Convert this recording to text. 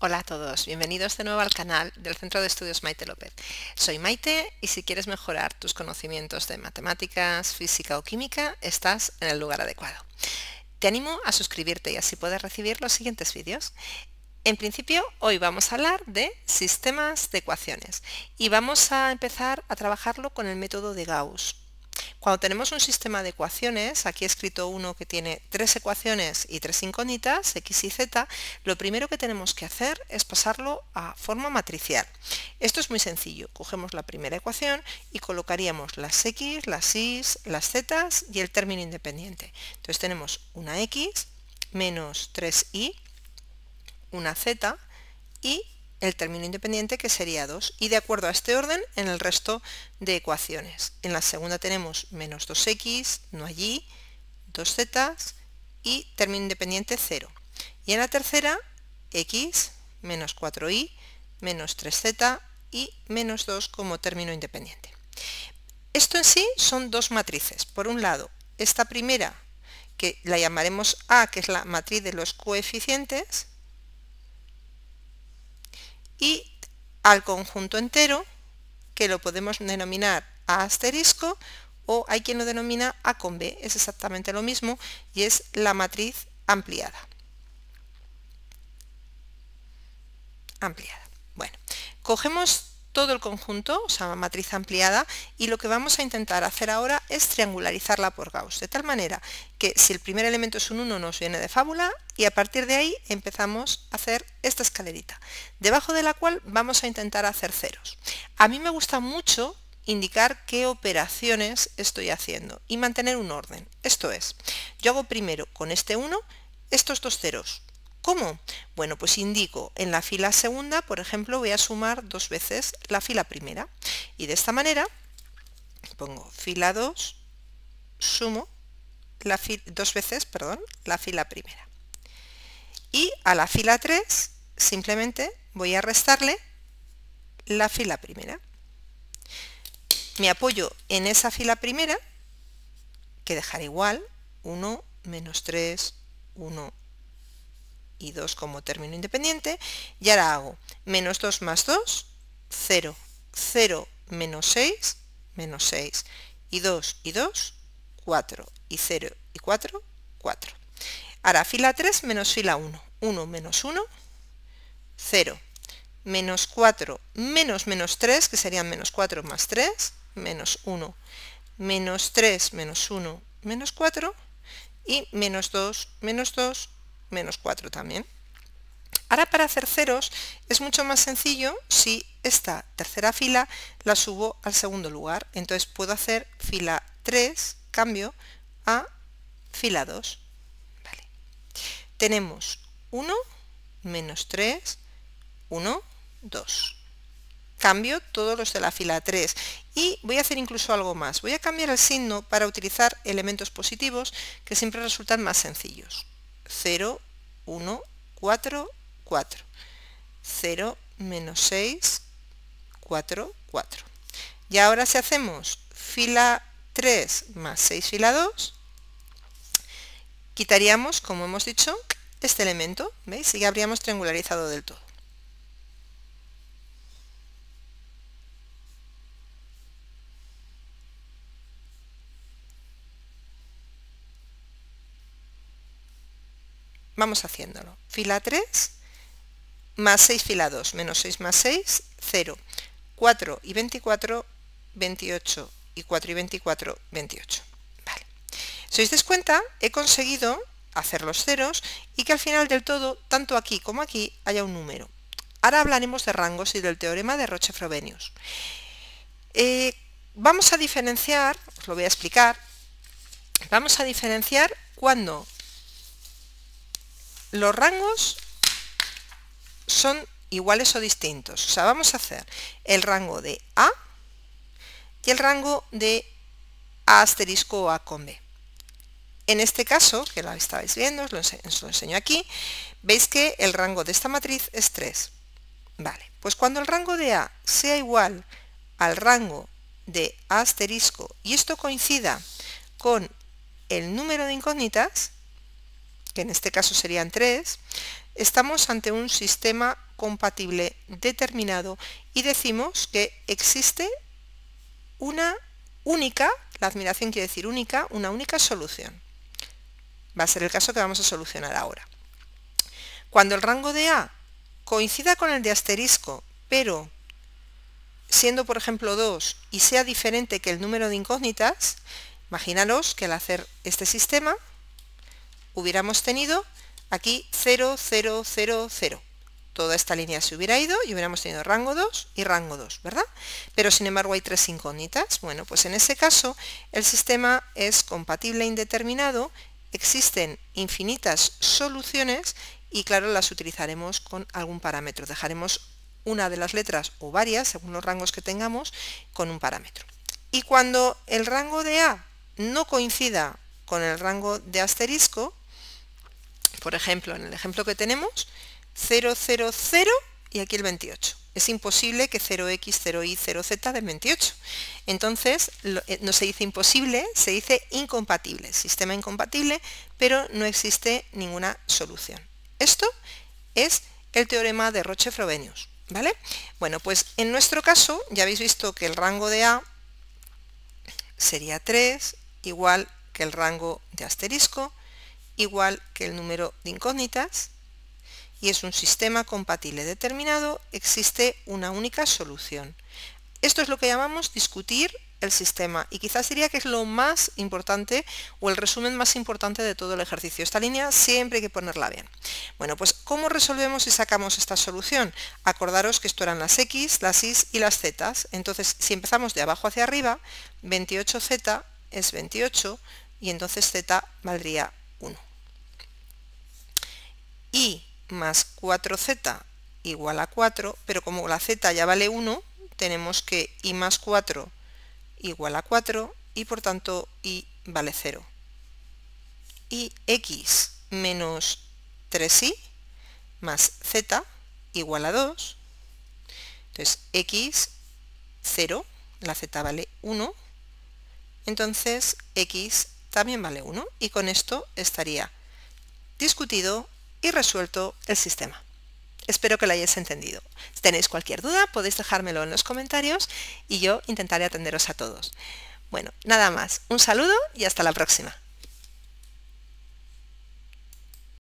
Hola a todos, bienvenidos de nuevo al canal del Centro de Estudios Maite López. Soy Maite y si quieres mejorar tus conocimientos de matemáticas, física o química, estás en el lugar adecuado. Te animo a suscribirte y así puedes recibir los siguientes vídeos. En principio, hoy vamos a hablar de sistemas de ecuaciones y vamos a empezar a trabajarlo con el método de Gauss cuando tenemos un sistema de ecuaciones, aquí he escrito uno que tiene tres ecuaciones y tres incógnitas, x y z, lo primero que tenemos que hacer es pasarlo a forma matricial. Esto es muy sencillo, cogemos la primera ecuación y colocaríamos las x, las y, las z y el término independiente. Entonces tenemos una x menos 3y, una z y el término independiente que sería 2 y de acuerdo a este orden en el resto de ecuaciones. En la segunda tenemos menos 2x, no allí, 2z y término independiente 0. Y en la tercera x, menos 4y, menos 3z y menos 2 como término independiente. Esto en sí son dos matrices. Por un lado, esta primera que la llamaremos A, que es la matriz de los coeficientes, y al conjunto entero, que lo podemos denominar A asterisco, o hay quien lo denomina A con B, es exactamente lo mismo y es la matriz ampliada. Ampliada. Bueno, cogemos todo el conjunto, o sea, matriz ampliada, y lo que vamos a intentar hacer ahora es triangularizarla por Gauss, de tal manera que si el primer elemento es un 1 nos viene de fábula y a partir de ahí empezamos a hacer esta escalerita, debajo de la cual vamos a intentar hacer ceros. A mí me gusta mucho indicar qué operaciones estoy haciendo y mantener un orden. Esto es, yo hago primero con este 1 estos dos ceros, ¿Cómo? Bueno, pues indico en la fila segunda, por ejemplo, voy a sumar dos veces la fila primera y de esta manera pongo fila 2, sumo la dos veces perdón, la fila primera. Y a la fila 3 simplemente voy a restarle la fila primera. Me apoyo en esa fila primera, que dejaré igual, 1, menos 3, 1, y 2 como término independiente, y ahora hago menos 2 más 2, 0, 0 menos 6, menos 6, y 2 y 2, 4, y 0 y 4, 4. Ahora fila 3 menos fila 1, 1 menos 1, 0, menos 4 menos menos 3, que serían menos 4 más 3, menos 1, menos 3 menos 1 menos 4, y menos 2 menos 2 menos 4 también. Ahora para hacer ceros es mucho más sencillo si esta tercera fila la subo al segundo lugar. Entonces puedo hacer fila 3, cambio a fila 2. Tenemos 1, menos 3, 1, 2. Cambio todos los de la fila 3 y voy a hacer incluso algo más. Voy a cambiar el signo para utilizar elementos positivos que siempre resultan más sencillos. 0, 1, 4, 4. 0 menos 6, 4, 4. Y ahora si hacemos fila 3 más 6 fila 2, quitaríamos, como hemos dicho, este elemento, ¿veis? Y ya habríamos triangularizado del todo. Vamos haciéndolo. Fila 3, más 6 fila 2, menos 6 más 6, 0. 4 y 24, 28 y 4 y 24, 28. Vale. Si os dais cuenta, he conseguido hacer los ceros y que al final del todo, tanto aquí como aquí, haya un número. Ahora hablaremos de rangos y del teorema de Roche-Frobenius. Eh, vamos a diferenciar, os lo voy a explicar, vamos a diferenciar cuando los rangos son iguales o distintos. O sea, vamos a hacer el rango de A y el rango de A asterisco A con B. En este caso, que lo estabais viendo, os lo, enseño, aquí, veis que el rango de esta matriz es 3. Vale, pues cuando el rango de A sea igual al rango de A asterisco y esto coincida con el número de incógnitas, que en este caso serían tres, estamos ante un sistema compatible determinado y decimos que existe una única, la admiración quiere decir única, una única solución. Va a ser el caso que vamos a solucionar ahora. Cuando el rango de A coincida con el de asterisco, pero siendo por ejemplo 2 y sea diferente que el número de incógnitas, imaginaros que al hacer este sistema hubiéramos tenido aquí 0, 0, 0, 0. Toda esta línea se hubiera ido y hubiéramos tenido rango 2 y rango 2, ¿verdad? Pero sin embargo hay tres incógnitas. Bueno, pues en ese caso el sistema es compatible e indeterminado, existen infinitas soluciones y claro, las utilizaremos con algún parámetro. Dejaremos una de las letras o varias, según los rangos que tengamos, con un parámetro. Y cuando el rango de A no coincida con el rango de asterisco, por ejemplo, en el ejemplo que tenemos, 0, 0, 0 y aquí el 28. Es imposible que 0x, 0y, 0z del 28. Entonces, eh, no se dice imposible, se dice incompatible, sistema incompatible, pero no existe ninguna solución. Esto es el teorema de Roche-Frobenius. ¿Vale? Bueno, pues en nuestro caso ya habéis visto que el rango de A sería 3, igual que el rango de asterisco, igual que el número de incógnitas y es un sistema compatible determinado, existe una única solución. Esto es lo que llamamos discutir el sistema y quizás diría que es lo más importante o el resumen más importante de todo el ejercicio. Esta línea siempre hay que ponerla bien. Bueno, pues ¿cómo resolvemos y sacamos esta solución? Acordaros que esto eran las X, las Y y las Z. Entonces, si empezamos de abajo hacia arriba, 28Z es 28 y entonces Z valdría y más 4z igual a 4, pero como la z ya vale 1, tenemos que y más 4 igual a 4 y por tanto y vale 0. Y x menos 3i más z igual a 2. Entonces x 0, la z vale 1, entonces x también vale 1 y con esto estaría discutido y resuelto el sistema. Espero que lo hayáis entendido. Si tenéis cualquier duda, podéis dejármelo en los comentarios y yo intentaré atenderos a todos. Bueno, nada más. Un saludo y hasta la próxima.